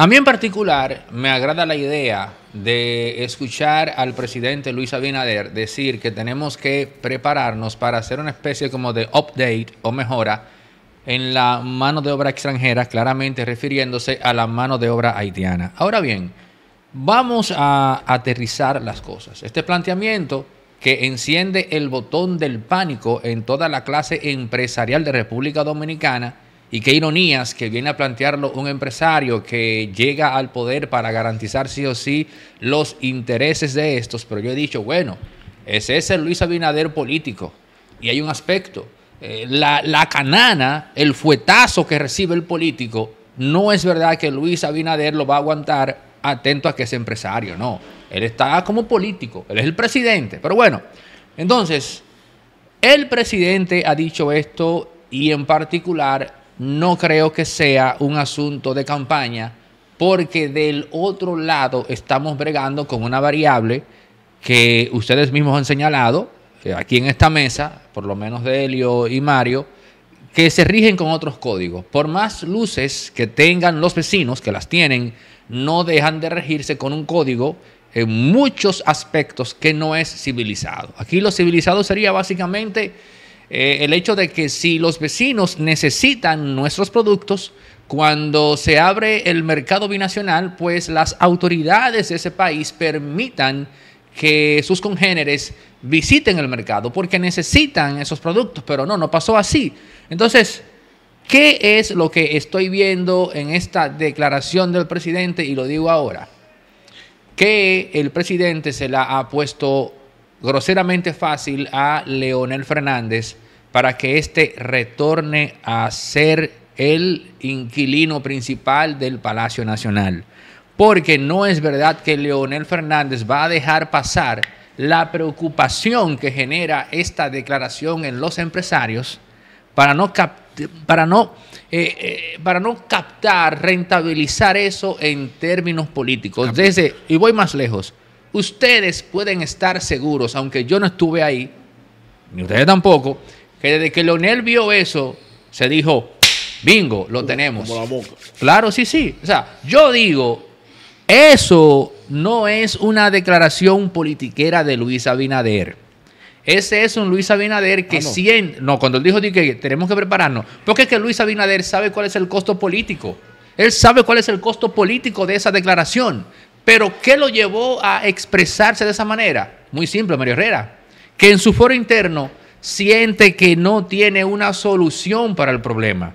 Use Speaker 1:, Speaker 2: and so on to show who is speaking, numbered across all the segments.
Speaker 1: A mí en particular me agrada la idea de escuchar al presidente Luis Abinader decir que tenemos que prepararnos para hacer una especie como de update o mejora en la mano de obra extranjera, claramente refiriéndose a la mano de obra haitiana. Ahora bien, vamos a aterrizar las cosas. Este planteamiento que enciende el botón del pánico en toda la clase empresarial de República Dominicana, y qué ironías que viene a plantearlo un empresario que llega al poder para garantizar sí o sí los intereses de estos. Pero yo he dicho, bueno, ese es el Luis Abinader político. Y hay un aspecto. Eh, la, la canana, el fuetazo que recibe el político, no es verdad que Luis Abinader lo va a aguantar atento a que es empresario, no. Él está como político, él es el presidente. Pero bueno, entonces, el presidente ha dicho esto y en particular no creo que sea un asunto de campaña porque del otro lado estamos bregando con una variable que ustedes mismos han señalado eh, aquí en esta mesa, por lo menos de Helio y Mario, que se rigen con otros códigos. Por más luces que tengan los vecinos, que las tienen, no dejan de regirse con un código en muchos aspectos que no es civilizado. Aquí lo civilizado sería básicamente eh, el hecho de que si los vecinos necesitan nuestros productos, cuando se abre el mercado binacional, pues las autoridades de ese país permitan que sus congéneres visiten el mercado porque necesitan esos productos, pero no, no pasó así. Entonces, ¿qué es lo que estoy viendo en esta declaración del presidente? Y lo digo ahora, que el presidente se la ha puesto groseramente fácil a Leonel Fernández para que éste retorne a ser el inquilino principal del Palacio Nacional. Porque no es verdad que Leonel Fernández va a dejar pasar la preocupación que genera esta declaración en los empresarios para no, para no, eh, eh, para no captar, rentabilizar eso en términos políticos. Desde, y voy más lejos, ustedes pueden estar seguros, aunque yo no estuve ahí, ni ustedes tampoco, que desde que Leonel vio eso, se dijo, bingo, lo tenemos. Claro, sí, sí. O sea, yo digo, eso no es una declaración politiquera de Luis Abinader. Ese es un Luis Abinader que siente ah, no. cuando él dijo que tenemos que prepararnos, porque es que Luis Abinader sabe cuál es el costo político. Él sabe cuál es el costo político de esa declaración. Pero ¿qué lo llevó a expresarse de esa manera? Muy simple, Mario Herrera, que en su foro interno siente que no tiene una solución para el problema.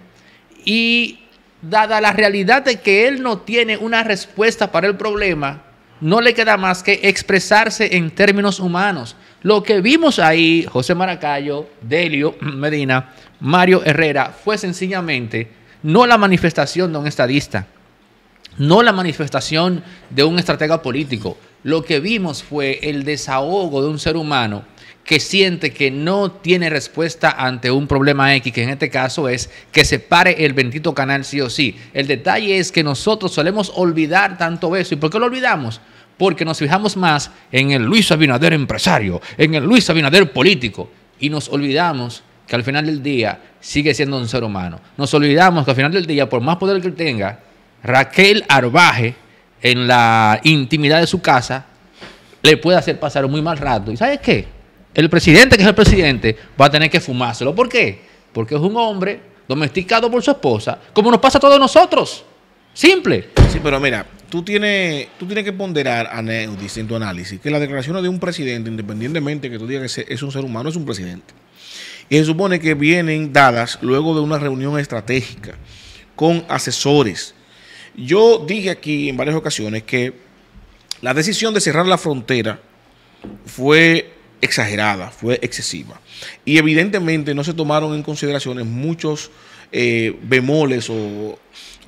Speaker 1: Y dada la realidad de que él no tiene una respuesta para el problema, no le queda más que expresarse en términos humanos. Lo que vimos ahí, José Maracayo, Delio Medina, Mario Herrera, fue sencillamente no la manifestación de un estadista, no la manifestación de un estratega político. Lo que vimos fue el desahogo de un ser humano que siente que no tiene respuesta ante un problema X, que en este caso es que se pare el bendito canal sí o sí. El detalle es que nosotros solemos olvidar tanto eso. ¿Y por qué lo olvidamos? Porque nos fijamos más en el Luis Abinader empresario, en el Luis Abinader político, y nos olvidamos que al final del día sigue siendo un ser humano. Nos olvidamos que al final del día, por más poder que tenga, Raquel Arbaje, en la intimidad de su casa, le puede hacer pasar un muy mal rato. ¿Y sabes qué? El presidente, que es el presidente, va a tener que fumárselo. ¿Por qué? Porque es un hombre domesticado por su esposa, como nos pasa a todos nosotros. Simple.
Speaker 2: Sí, pero mira, tú tienes, tú tienes que ponderar, Aneudis, en tu análisis, que la declaración de un presidente, independientemente que tú digas que es un ser humano, es un presidente. Y se supone que vienen dadas luego de una reunión estratégica con asesores yo dije aquí en varias ocasiones que la decisión de cerrar la frontera fue exagerada, fue excesiva. Y evidentemente no se tomaron en consideración muchos eh, bemoles o,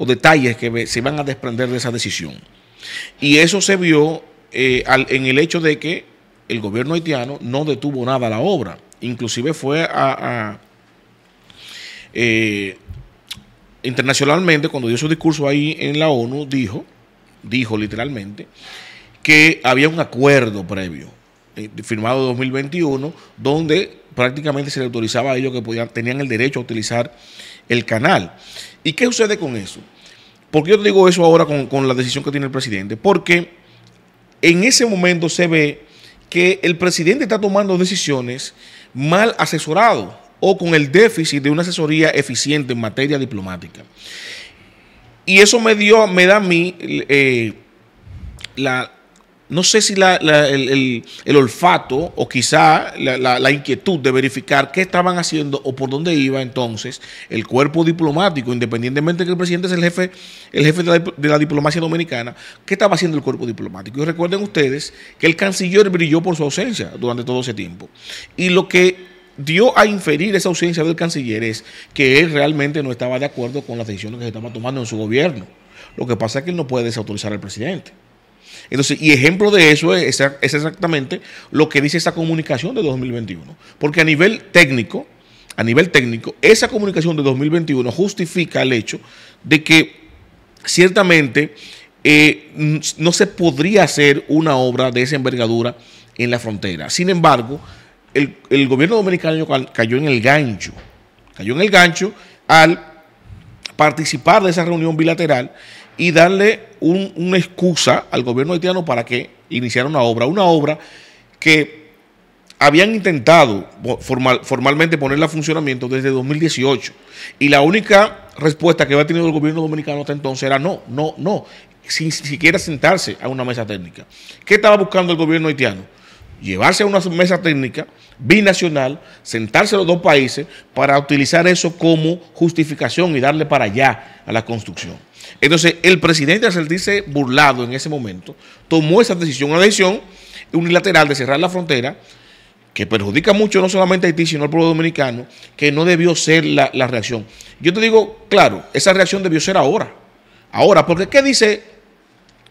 Speaker 2: detalles que se van a desprender de esa decisión. Y eso se vio eh, en el hecho de que el gobierno haitiano no detuvo nada a la obra. Inclusive fue a, eh, internacionalmente, cuando dio su discurso ahí en la ONU, dijo, dijo literalmente, que había un acuerdo previo, eh, firmado en 2021, donde prácticamente se le autorizaba a ellos que tenían el derecho a utilizar el canal. ¿Y qué sucede con eso? ¿Por qué yo digo eso ahora con, con la decisión que tiene el presidente? Porque en ese momento se ve que el presidente está tomando decisiones mal asesorado o con el déficit de una asesoría eficiente en materia diplomática. Y eso me dio, me da a mí eh, la, no sé si el, olfato o quizá la, inquietud de verificar qué estaban haciendo o por dónde iba entonces el cuerpo diplomático, independientemente que el presidente es el jefe, el jefe de, de la, diplomacia dominicana, qué estaba haciendo el cuerpo diplomático. Y recuerden ustedes que el canciller brilló por su ausencia durante todo ese tiempo. Y lo que dio a inferir esa ausencia del canciller es que él realmente no estaba de acuerdo con las decisiones que se estaban tomando en su gobierno. Lo que pasa es que él no puede desautorizar al presidente. Entonces, y ejemplo de eso es, exactamente lo que dice esa comunicación de 2021. Porque a nivel técnico, a nivel técnico, esa comunicación de 2021 justifica el hecho de que ciertamente eh, no se podría hacer una obra de esa envergadura en la frontera. Sin embargo, el, gobierno dominicano cayó en el gancho, cayó en el gancho al participar de esa reunión bilateral y darle una excusa al gobierno haitiano para que iniciara una obra, una obra que habían intentado formalmente ponerla a funcionamiento desde 2018 y la única respuesta que había tenido el gobierno dominicano hasta entonces era no, no, no, sin siquiera sentarse a una mesa técnica. ¿Qué estaba buscando el gobierno haitiano? llevarse a una mesa técnica binacional, sentarse los dos países para utilizar eso como justificación y darle para allá a la construcción. Entonces, el presidente, al dice burlado en ese momento, tomó esa decisión, una decisión unilateral de cerrar la frontera, que perjudica mucho no solamente a Haití, sino al pueblo dominicano, que no debió ser la, la reacción. Yo te digo, claro, esa reacción debió ser ahora. Ahora, porque ¿qué dice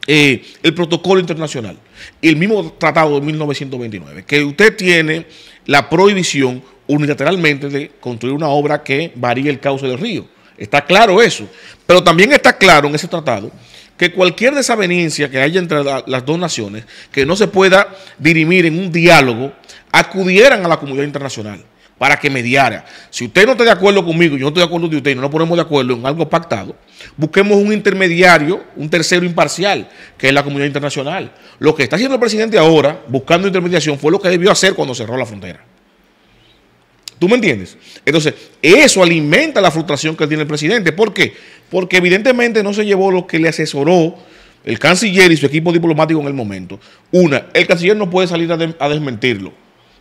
Speaker 2: eh, el protocolo internacional, el mismo tratado de 1929, que usted tiene la prohibición unilateralmente de construir una obra que varíe el cauce del río. Está claro eso. Pero también está claro en ese tratado que cualquier desavenencia que haya entre las dos naciones, que no se pueda dirimir en un diálogo, acudieran a la comunidad internacional para que mediara. Si usted no está de acuerdo conmigo, yo no estoy de acuerdo con usted y no nos ponemos de acuerdo en algo pactado, busquemos un intermediario, un tercero imparcial, que es la comunidad internacional. Lo que está haciendo el presidente ahora, buscando intermediación, fue lo que debió hacer cuando cerró la frontera. ¿Tú me entiendes? Entonces, eso alimenta la frustración que tiene el presidente. ¿Por qué? Porque evidentemente no se llevó lo que le asesoró el canciller y su equipo diplomático en el momento. Una, el canciller no puede salir a desmentirlo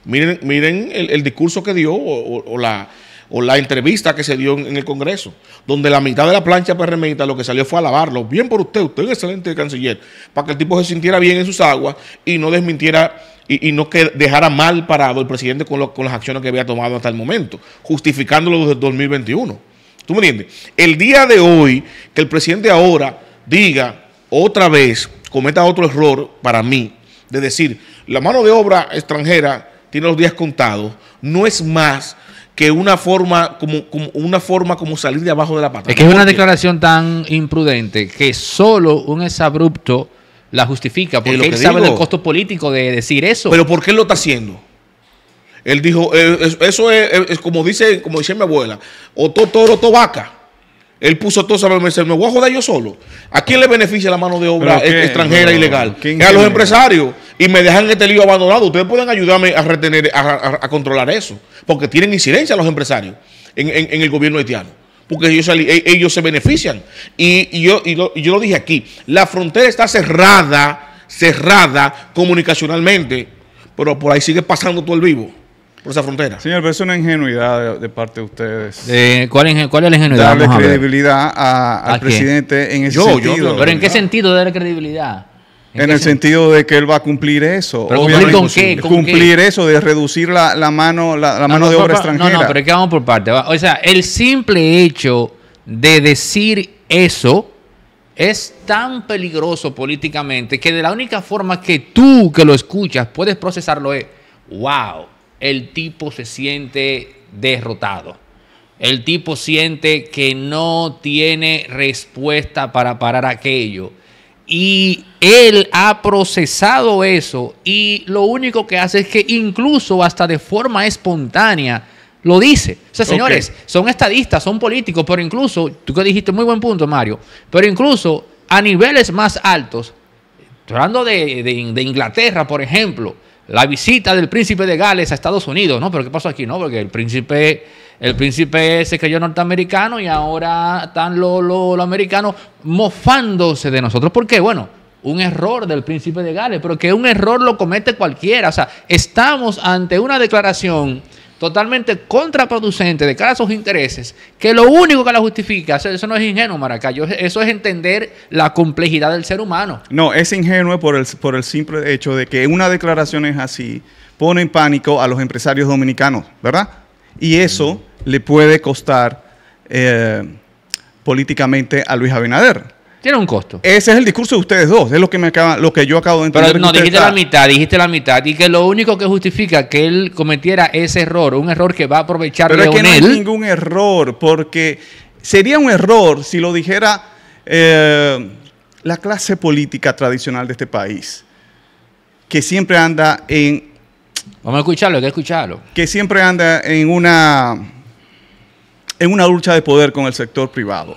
Speaker 2: Miren, miren el, discurso que dio o, la, la, entrevista que se dio en, el Congreso, donde la mitad de la plancha PRMita lo que salió fue alabarlo. Bien por usted, usted es excelente canciller, para que el tipo se sintiera bien en sus aguas y no desmintiera y, no dejara mal parado el presidente con, con, las acciones que había tomado hasta el momento, justificándolo desde 2021. ¿Tú me entiendes? El día de hoy, que el presidente ahora diga otra vez, cometa otro error para mí, de decir, la mano de obra extranjera tiene los días contados, no es más que una forma como, una forma como salir de abajo de la pata. Es que es una
Speaker 1: declaración tan imprudente que solo un exabrupto la justifica, porque lo él sabe el costo
Speaker 2: político de decir eso. Pero ¿por qué él lo está haciendo? Él dijo, eh, eso es, como dice, como dice mi abuela, o to toro, to vaca. Él puso todo el merced. Me voy a joder yo solo. ¿A quién le beneficia la mano de obra extranjera ilegal? A los empresarios. Y me dejan este lío abandonado. Ustedes pueden ayudarme a retener, a, controlar eso. Porque tienen incidencia los empresarios en, el gobierno haitiano. Porque ellos, se e, benefician. Y, yo, y yo lo dije aquí. La frontera está cerrada, cerrada comunicacionalmente. Pero por ahí sigue pasando todo el vivo
Speaker 3: por esa frontera. Señor, pero es una ingenuidad de, parte de ustedes.
Speaker 1: ¿cuál, es, ¿cuál, es la ingenuidad? Darle credibilidad al presidente en ese sentido. pero ¿en qué
Speaker 3: sentido darle credibilidad? En, el sentido de que él va a cumplir eso. cumplir con qué? cumplir eso de reducir la, mano, la, mano de obra extranjera. No, no, pero
Speaker 1: es que vamos por parte. O sea, el simple hecho de decir eso es tan peligroso políticamente que de la única forma que tú que lo escuchas puedes procesarlo es, wow, el tipo se siente derrotado. El tipo siente que no tiene respuesta para parar aquello. Y él ha procesado eso y lo único que hace es que incluso hasta de forma espontánea lo dice. O sea, señores, son estadistas, son políticos, pero incluso, tú que dijiste muy buen punto, Mario, pero incluso a niveles más altos, hablando de Inglaterra, por ejemplo, la visita del príncipe de Gales a Estados Unidos, ¿no? Pero ¿qué pasó aquí? No, porque el príncipe, el príncipe se creyó norteamericano y ahora están los lo, lo americanos mofándose de nosotros. ¿Por qué? Bueno, un error del príncipe de Gales, pero que un error lo comete cualquiera. O sea, estamos ante una declaración totalmente contraproducente de cara a sus intereses, que lo único que la justifica, eso no es ingenuo, Maracayo, eso es entender la complejidad del ser humano.
Speaker 3: No, es ingenuo por el, por el simple hecho de que una declaración es así pone en pánico a los empresarios dominicanos, ¿verdad? Y eso le puede costar eh, políticamente a Luis Abinader. Tiene un costo. Ese es el discurso de ustedes dos, es lo que me acaba, lo que yo acabo de entender. Pero no, dijiste la
Speaker 1: mitad, dijiste la mitad. Y que lo único que justifica que él cometiera ese
Speaker 3: error, un error que va a aprovechar Pero es que no es ningún error, porque sería un error si lo dijera eh, la clase política tradicional de este país, que siempre anda en. Vamos a escucharlo, hay que escucharlo. Que siempre anda en una. en una lucha de poder con el sector privado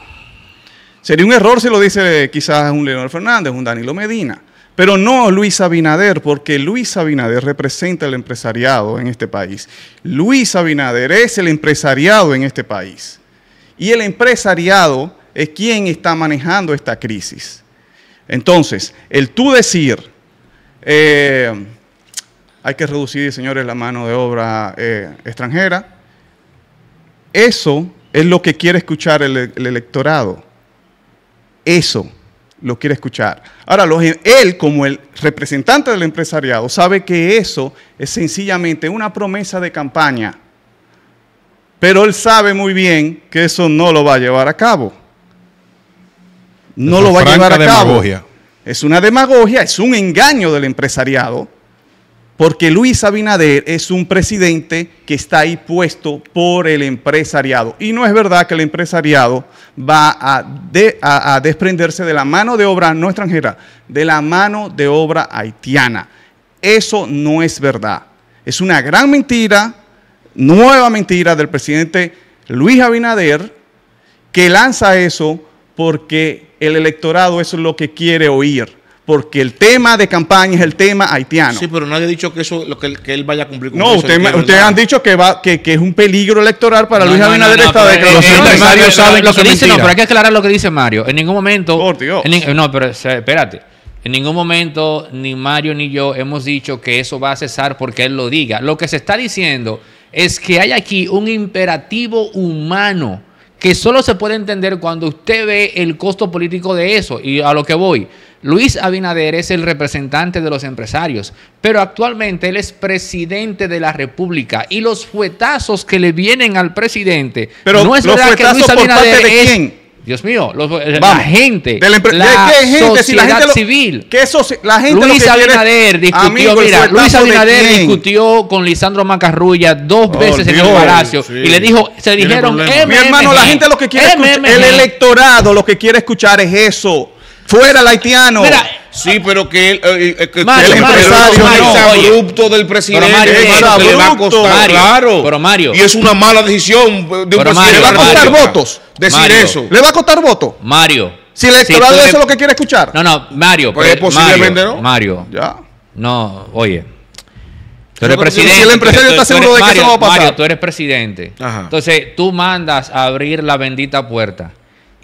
Speaker 3: Sería un error si lo dice quizás un Leonel Fernández, un Danilo Medina, pero no Luis Abinader, porque Luis Abinader representa el empresariado en este país. Luis Abinader es el empresariado en este país. Y el empresariado es quien está manejando esta crisis. Entonces, el tú decir, eh, hay que reducir, señores, la mano de obra eh, extranjera, eso es lo que quiere escuchar el electorado eso lo quiere escuchar. Ahora, él como el representante del empresariado sabe que eso es sencillamente una promesa de campaña, pero él sabe muy bien que eso no lo va a llevar a cabo. No lo va a llevar a demagogia. cabo. Es una demagogia, es un engaño del empresariado porque Luis Abinader es un presidente que está ahí puesto por el empresariado. Y no es verdad que el empresariado va a, desprenderse de la mano de obra no extranjera, de la mano de obra haitiana. Eso no es verdad. Es una gran mentira, nueva mentira del presidente Luis Abinader, que lanza eso porque el electorado es lo que quiere oír porque el tema de campaña es el tema haitiano.
Speaker 2: Sí, pero nadie ha dicho que eso lo que, él vaya a cumplir con No, ustedes han
Speaker 3: dicho que va que, es un peligro electoral para Luis Abinader no, esta Los lo que dice, no, pero hay
Speaker 1: que aclarar lo que dice Mario. En ningún momento no, pero espérate. En ningún momento ni Mario ni yo hemos dicho que eso va a cesar porque él lo diga. Lo que se está diciendo es que hay aquí un imperativo humano que solo se puede entender cuando usted ve el costo político de eso. Y a lo que voy, Luis Abinader es el representante de los empresarios, pero actualmente él es presidente de la República y los fuetazos que le vienen al presidente. Pero no es verdad que Luis Abinader por parte de quién? Dios mío, eh, la gente, de la, ¿qué gente? sociedad la
Speaker 3: civil. ¿qué Luis discutió, mira, Luis Abinader
Speaker 1: discutió con Lisandro Macarrulla
Speaker 3: dos oh, veces en el palacio y le dijo, se dijeron, mi hermano, la gente lo que quiere, escuchar, el electorado lo que quiere escuchar es eso. Fuera el haitiano. Mira,
Speaker 2: Sí, pero que eh, eh, eh, el empresario abrupto del presidente. Pero Mario, le va a costar, claro. Pero Mario. Y es una mala decisión
Speaker 3: de un presidente. le va a costar votos decir eso. Le
Speaker 1: va a costar votos. Mario. Si el electorado eso es lo
Speaker 3: que quiere escuchar.
Speaker 1: No, no, Mario. Pues posiblemente no. Mario. Ya. No, oye. Tú presidente. Si el empresario está seguro de que eso va a pasar. Mario, tú eres presidente. Entonces, tú mandas a abrir la bendita puerta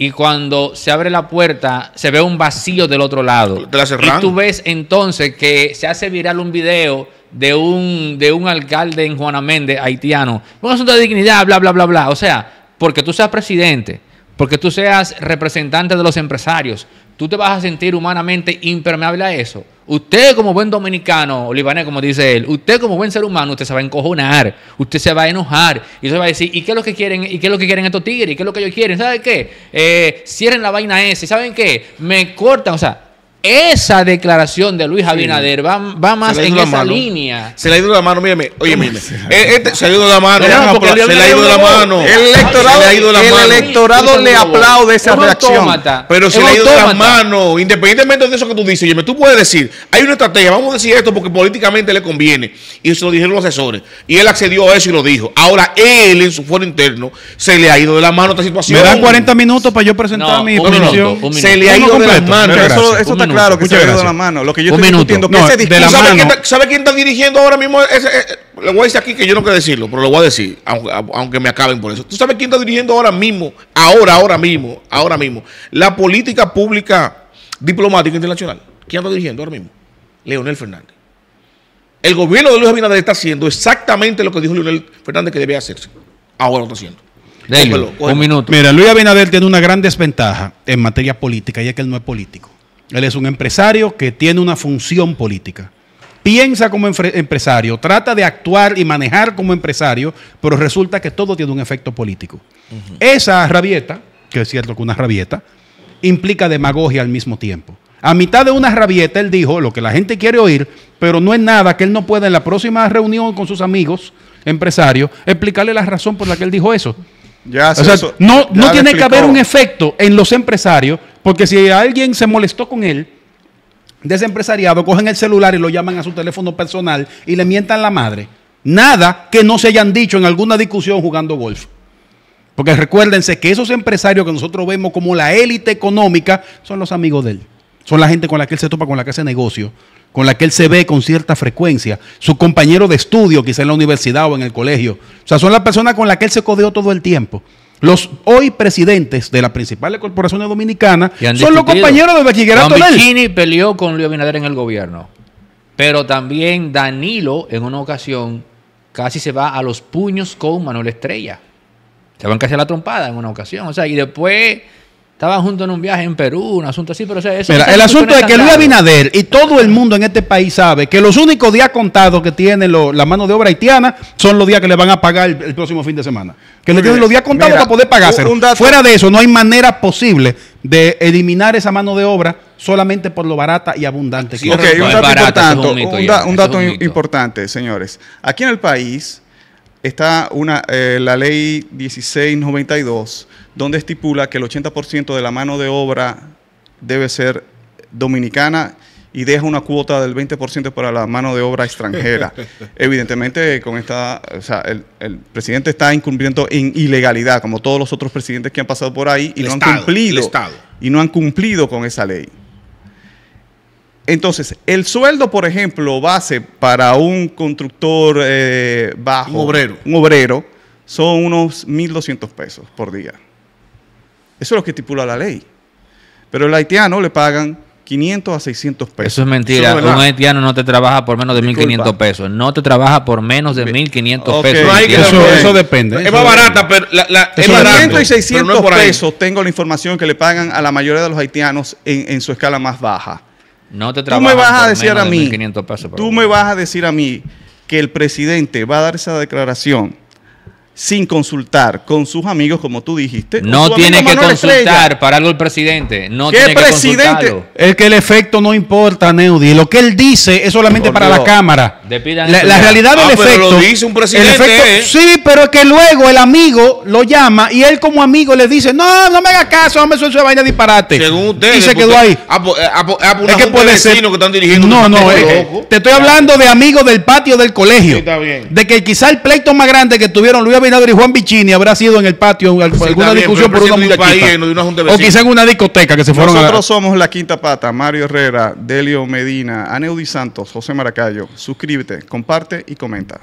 Speaker 1: y cuando se abre la puerta se ve un vacío del otro lado. y tú ves entonces que se hace viral un video de un, de un alcalde en Juana Méndez, haitiano, un asunto de dignidad, bla, bla, bla, bla. O sea, porque tú seas presidente porque tú seas representante de los empresarios, tú te vas a sentir humanamente impermeable a eso. Usted como buen dominicano, libanés como dice él, usted como buen ser humano, usted se va a encojonar, usted se va a enojar y se va a decir, ¿y qué es lo que quieren? ¿Y qué es lo que quieren estos tigres? ¿Y qué es lo que ellos quieren? ¿Saben qué? Eh, cierren la vaina esa. ¿Saben qué? Me cortan, o sea, esa declaración de
Speaker 2: Luis Abinader va, más en esa línea. Se le ha ido de la mano, mírame, oye, se le ha ido de la mano, se le ha ido la mano. El electorado, le, aplaude esa reacción. Pero se le ha ido de la mano, independientemente de eso que tú dices, tú puedes decir, hay una estrategia, vamos a decir esto porque políticamente le conviene. Y eso lo dijeron los asesores. Y él accedió a eso y lo dijo. Ahora él, en su foro interno, se le ha ido de la mano esta situación. Me dan 40 minutos para yo presentar mi opinión Se le ha ido de la mano Eso, Claro, que la mano. minuto. ¿Sabe, quién está, dirigiendo ahora mismo? Eh, le voy a decir aquí que yo no quiero decirlo, pero lo voy a decir, aunque, me acaben por eso. ¿Tú sabes quién está dirigiendo ahora mismo, ahora, ahora mismo, ahora mismo, la política pública diplomática internacional? ¿Quién está dirigiendo ahora mismo? Leonel Fernández. El gobierno de Luis Abinader está haciendo exactamente lo que dijo Leonel Fernández que debía hacerse. Ahora lo está haciendo. un minuto.
Speaker 4: Mira, Luis Abinader tiene una gran desventaja en materia política ya que él no es político. Él es un empresario que tiene una función política. Piensa como empresario, trata de actuar y manejar como empresario, pero resulta que todo tiene un efecto político. Esa rabieta, que es cierto que una rabieta, implica demagogia al mismo tiempo. A mitad de una rabieta, él dijo lo que la gente quiere oír, pero no es nada que él no pueda en la próxima reunión con sus amigos empresarios explicarle la razón por la que él dijo eso.
Speaker 3: Ya o sea, no, tiene que haber un
Speaker 4: efecto en los empresarios porque si alguien se molestó con él, de ese empresariado, cogen el celular y lo llaman a su teléfono personal y le mientan la madre. Nada que no se hayan dicho en alguna discusión jugando golf. Porque recuérdense que esos empresarios que nosotros vemos como la élite económica son los amigos de él. Son la gente con la que él se topa, con la que hace negocio, con la que él se ve con cierta frecuencia. Su compañero de estudio, quizá en la universidad o en el colegio. O sea, son las personas con las que él se codeó todo el tiempo. Los hoy presidentes de las principales corporaciones dominicanas son los compañeros de bachillerato Don
Speaker 1: peleó con Luis en el gobierno, pero también Danilo en una ocasión casi se va a los puños con Manuel Estrella. Se van casi a la trompada en una ocasión. O sea, y después Estaban juntos en un viaje en Perú, un asunto así, pero Mira, el asunto es que Luis
Speaker 4: Abinader y todo el mundo en este país sabe que los únicos días contados que tiene la mano de obra haitiana son los días que le van a pagar el, próximo fin de semana. Que no tienen los días contados para poder pagarse. Fuera de eso, no hay manera posible de eliminar esa mano de obra solamente por lo barata y abundante. que okay, un dato, un, dato
Speaker 3: importante, señores. Aquí en el país está una, eh, la ley 1692, donde estipula que el 80% de la mano de obra debe ser dominicana y deja una cuota del 20% para la mano de obra extranjera. Evidentemente, con esta, o sea, el, el, presidente está incumpliendo en ilegalidad, como todos los otros presidentes que han pasado por ahí y no han cumplido. Y no han cumplido con esa ley. Entonces, el sueldo, por ejemplo, base para un constructor eh, bajo, un obrero. son unos 1.200 pesos por día. Eso es lo que estipula la ley. Pero el haitiano le pagan 500 a 600 pesos. Eso es mentira. un
Speaker 1: haitiano no te trabaja por menos de 1.500 pesos. No te trabaja por menos de 1.500 pesos.
Speaker 3: eso, depende. Es más barata, pero la, la es barato, y pesos tengo la información que le pagan a la mayoría de los haitianos en, en su escala más baja.
Speaker 1: No te tú me vas a decir a mí,
Speaker 3: tú me vas a decir a mí que el presidente va a dar esa declaración sin consultar con sus amigos, como tú dijiste. No tiene que consultar,
Speaker 1: para algo el presidente. No tiene presidente? que
Speaker 4: Es que el efecto no importa, Neudi. Lo que él dice es solamente para la Cámara. La, realidad del ah, efecto. presidente. Eh. Sí, pero es que luego el amigo lo llama y él, como amigo, le dice: No, no me haga caso, hombre, eso es vaina disparate.
Speaker 2: Según usted. Y se quedó ahí. Ah, pues, ah, pues, pues, es que puede ser. no, no, eh, eh, te estoy hablando
Speaker 4: de amigos del patio del colegio. De que quizá el pleito más grande que tuvieron Luis y Juan Bichini habrá sido en el patio alguna discusión por una o quizá en una discoteca que se fueron Nosotros
Speaker 3: somos la quinta pata, Mario Herrera, Delio Medina, Aneudi Santos, José Maracayo. Suscríbete, comparte y comenta.